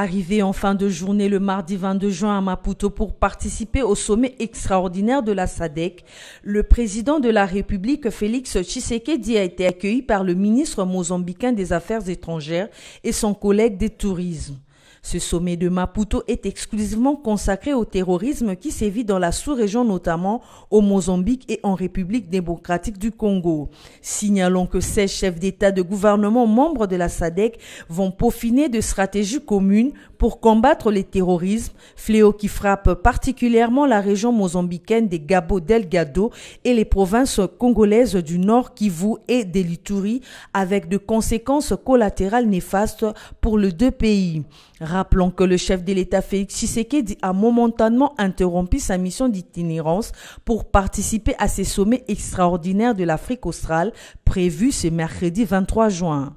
Arrivé en fin de journée le mardi 22 juin à Maputo pour participer au sommet extraordinaire de la SADEC, le président de la République Félix Tshisekedi a été accueilli par le ministre mozambicain des Affaires étrangères et son collègue des tourismes. Ce sommet de Maputo est exclusivement consacré au terrorisme qui sévit dans la sous-région, notamment au Mozambique et en République démocratique du Congo. Signalons que 16 chefs d'État de gouvernement membres de la SADEC, vont peaufiner de stratégies communes pour combattre les terrorisme, fléau qui frappe particulièrement la région mozambicaine des Gabo Delgado et les provinces congolaises du Nord Kivu et de l'Ituri, avec de conséquences collatérales néfastes pour les deux pays. Rappelons que le chef de l'État Félix Tshisekedi a momentanément interrompu sa mission d'itinérance pour participer à ces sommets extraordinaires de l'Afrique australe prévus ce mercredi 23 juin.